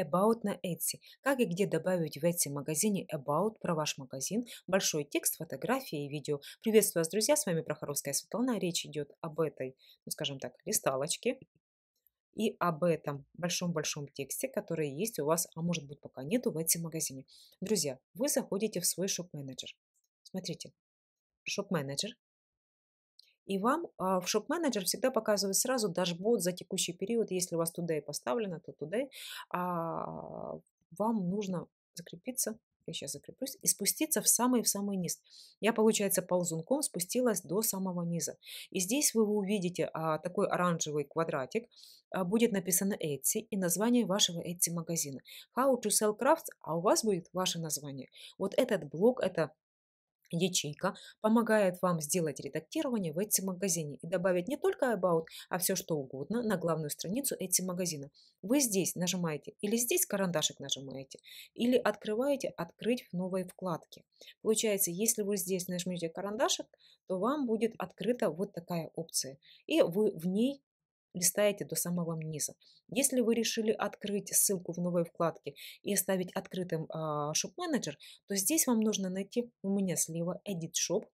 About на Etsy. Как и где добавить в Etsy магазине About про ваш магазин, большой текст, фотографии и видео. Приветствую вас, друзья, с вами Прохоровская Светлана. Речь идет об этой, ну скажем так, листалочке и об этом большом-большом тексте, который есть у вас, а может быть пока нету в Etsy магазине. Друзья, вы заходите в свой шоп-менеджер. Смотрите, шоп-менеджер и вам а, в Shop Manager всегда показывает сразу дашборд за текущий период. Если у вас туда и поставлено, то туда. а, вам нужно закрепиться я сейчас закреплюсь, и спуститься в самый-в самый низ. Я, получается, ползунком спустилась до самого низа. И здесь вы увидите а, такой оранжевый квадратик, а, будет написано Etsy и название вашего Etsy магазина. How to sell crafts, а у вас будет ваше название. Вот этот блок, это Ячейка помогает вам сделать редактирование в эти магазине и добавить не только About, а все что угодно на главную страницу эти магазина. Вы здесь нажимаете или здесь карандашик нажимаете, или открываете «Открыть в новой вкладке». Получается, если вы здесь нажмете карандашик, то вам будет открыта вот такая опция. И вы в ней листаете до самого низа. Если вы решили открыть ссылку в новой вкладке и оставить открытым Shop а, Manager, то здесь вам нужно найти у меня слева Edit Shop,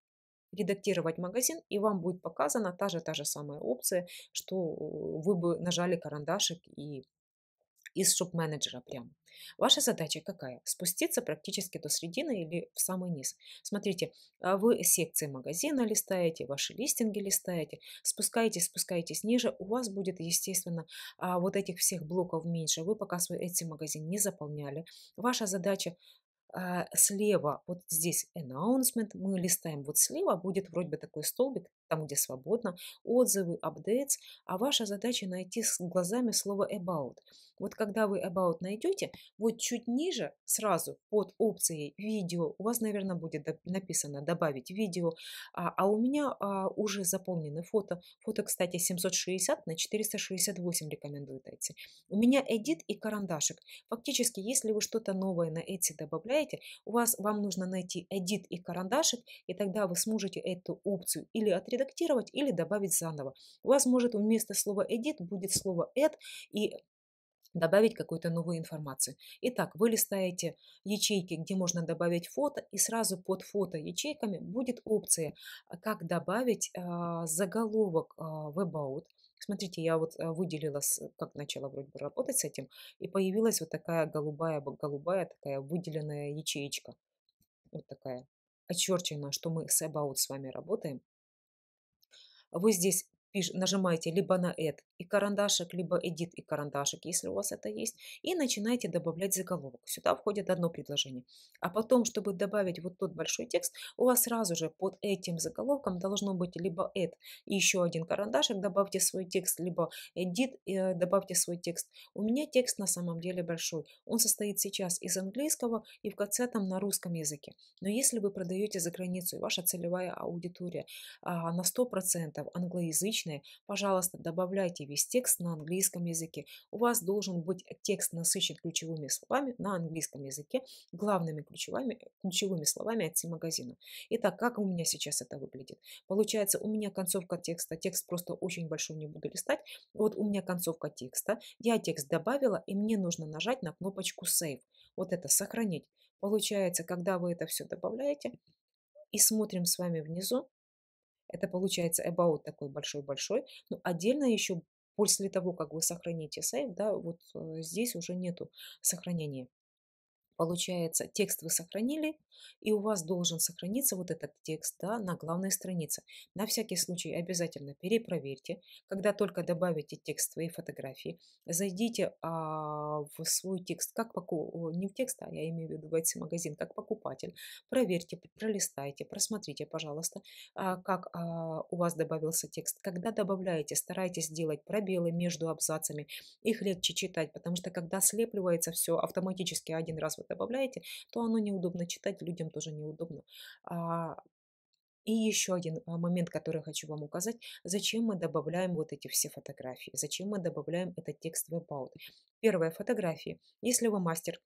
редактировать магазин, и вам будет показана та же та же самая опция, что э, вы бы нажали карандашик и из шоп-менеджера прямо. Ваша задача какая? Спуститься практически до середины или в самый низ. Смотрите, а вы секции магазина листаете, ваши листинги листаете, спускаетесь, спускаетесь ниже, у вас будет, естественно, а, вот этих всех блоков меньше. Вы пока свой эти магазин не заполняли. Ваша задача а, слева, вот здесь announcement, мы листаем вот слева, будет вроде бы такой столбик там, где свободно, отзывы, updates, а ваша задача найти с глазами слово about. Вот когда вы about найдете, вот чуть ниже, сразу под опцией видео, у вас, наверное, будет написано добавить видео, а, а у меня а, уже заполнены фото. Фото, кстати, 760 на 468 рекомендую дайте. У меня edit и карандашик. Фактически, если вы что-то новое на эти добавляете, у вас вам нужно найти edit и карандашик, и тогда вы сможете эту опцию или отредактировать, отредактировать или добавить заново. У вас может вместо слова edit будет слово add и добавить какой-то новой информации. Итак, вы листаете ячейки, где можно добавить фото, и сразу под фото ячейками будет опция, а, как добавить э, заголовок а, э, WebAut. Смотрите, я вот выделила, как начала вроде бы работать с этим, и появилась вот такая голубая, голубая такая выделенная ячеечка. Вот такая очерчена, что мы с About с вами работаем. Вы здесь нажимаете либо на Add и карандашик, либо Edit и карандашик, если у вас это есть, и начинаете добавлять заголовок. Сюда входит одно предложение. А потом, чтобы добавить вот тот большой текст, у вас сразу же под этим заголовком должно быть либо Add и еще один карандашик, добавьте свой текст, либо Edit, э, добавьте свой текст. У меня текст на самом деле большой. Он состоит сейчас из английского и в конце там на русском языке. Но если вы продаете за границу, и ваша целевая аудитория а, на 100% англоязычная, русскоязычные, пожалуйста, добавляйте весь текст на английском языке. У вас должен быть текст насыщен ключевыми словами на английском языке, главными ключевыми, ключевыми словами от магазина. Итак, как у меня сейчас это выглядит? Получается, у меня концовка текста, текст просто очень большой, не буду листать. Вот у меня концовка текста, я текст добавила, и мне нужно нажать на кнопочку Save. Вот это «Сохранить». Получается, когда вы это все добавляете, и смотрим с вами внизу, это получается about такой большой-большой. Но отдельно еще после того, как вы сохраните сейф, да, вот э, здесь уже нету сохранения. Получается, текст вы сохранили, и у вас должен сохраниться вот этот текст да, на главной странице. На всякий случай обязательно перепроверьте. Когда только добавите текст свои фотографии, зайдите а, в свой текст, как поку... не в текст, а я имею в виду в магазин как покупатель. Проверьте, пролистайте, просмотрите, пожалуйста, а, как а, у вас добавился текст. Когда добавляете, старайтесь делать пробелы между абзацами. Их легче читать, потому что когда слепливается все автоматически один раз добавляете, то оно неудобно читать, людям тоже неудобно. А, и еще один а, момент, который хочу вам указать. Зачем мы добавляем вот эти все фотографии? Зачем мы добавляем этот текст в About? Первая фотография. Если вы мастер,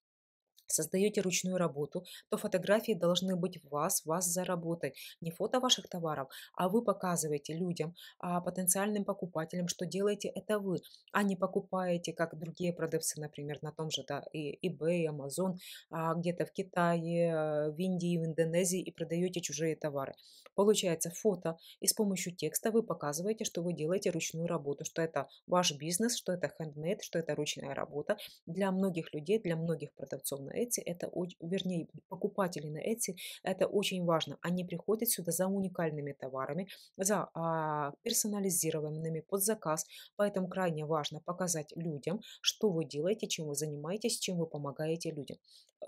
создаете ручную работу, то фотографии должны быть вас, вас заработать. Не фото ваших товаров, а вы показываете людям, а, потенциальным покупателям, что делаете это вы, а не покупаете, как другие продавцы, например, на том же да, и eBay, Amazon, а, где-то в Китае, а, в Индии, в Индонезии и продаете чужие товары. Получается фото, и с помощью текста вы показываете, что вы делаете ручную работу, что это ваш бизнес, что это handmade, что это ручная работа. Для многих людей, для многих продавцов на Etsy, это, вернее, покупатели на Etsy, это очень важно. Они приходят сюда за уникальными товарами, за а, персонализированными под заказ, поэтому крайне важно показать людям, что вы делаете, чем вы занимаетесь, чем вы помогаете людям.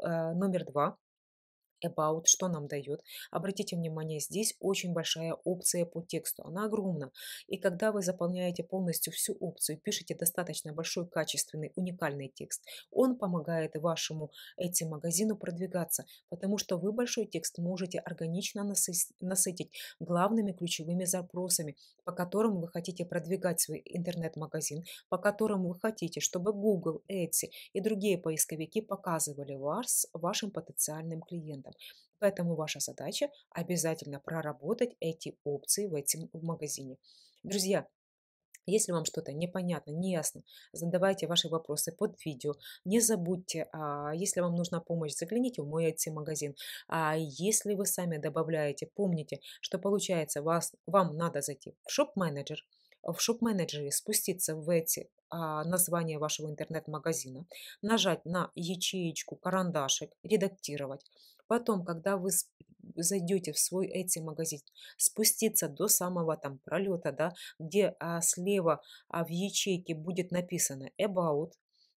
Э, номер два About, что нам дает. Обратите внимание, здесь очень большая опция по тексту, она огромна. И когда вы заполняете полностью всю опцию, пишете достаточно большой, качественный, уникальный текст, он помогает вашему этим магазину продвигаться, потому что вы большой текст можете органично насытить главными ключевыми запросами, по которым вы хотите продвигать свой интернет-магазин, по которым вы хотите, чтобы Google, Etsy и другие поисковики показывали вас вашим потенциальным клиентам. Поэтому ваша задача обязательно проработать эти опции в этом магазине. Друзья, если вам что-то непонятно, неясно, задавайте ваши вопросы под видео. Не забудьте, а, если вам нужна помощь, загляните в мой Etsy магазин А если вы сами добавляете, помните, что получается, вас, вам надо зайти в шоп-менеджер, в шоп-менеджере спуститься в эти а, название вашего интернет-магазина, нажать на ячеечку карандашик «Редактировать», Потом, когда вы э, зайдете в свой эти магазин, спуститься до самого там пролета, да, где а, слева а, в ячейке будет написано about,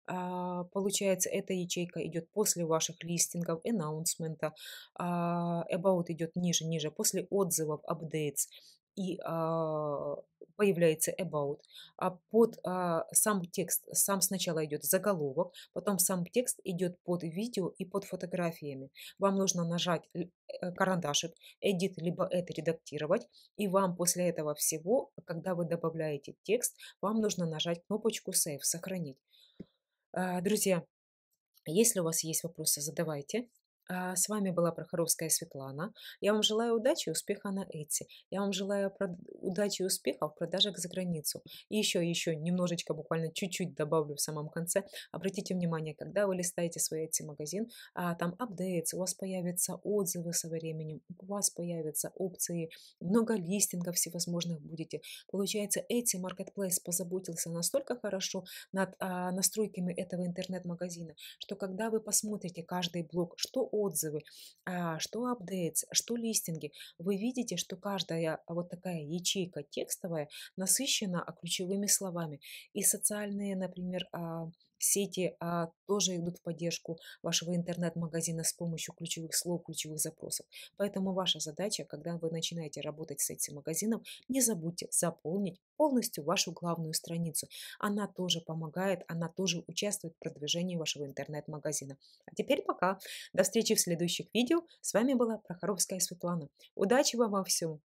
а, получается, эта ячейка идет после ваших листингов, анонсмента, а, about идет ниже, ниже, после отзывов, updates, и а, появляется about, а под а, сам текст, сам сначала идет заголовок, потом сам текст идет под видео и под фотографиями. Вам нужно нажать э, карандашик, edit, либо это редактировать, и вам после этого всего, когда вы добавляете текст, вам нужно нажать кнопочку save, сохранить. А, друзья, если у вас есть вопросы, задавайте. А, с вами была Прохоровская Светлана. Я вам желаю удачи и успеха на эти. Я вам желаю удачи и успеха в продажах за границу. И еще, еще немножечко, буквально чуть-чуть добавлю в самом конце. Обратите внимание, когда вы листаете свой эти магазин, а, там апдейтс, у вас появятся отзывы со временем, у вас появятся опции, много листингов всевозможных будете. Получается, эти Marketplace позаботился настолько хорошо над а, настройками этого интернет-магазина, что когда вы посмотрите каждый блок, что отзывы, а, что апдейтс, что листинги. Вы видите, что каждая а, вот такая ячейка текстовая насыщена а, ключевыми словами. И социальные, например, сети а, тоже идут в поддержку вашего интернет-магазина с помощью ключевых слов, ключевых запросов. Поэтому ваша задача, когда вы начинаете работать с этим магазином, не забудьте заполнить полностью вашу главную страницу. Она тоже помогает, она тоже участвует в продвижении вашего интернет-магазина. А теперь пока. До встречи в следующих видео. С вами была Прохоровская Светлана. Удачи вам во всем!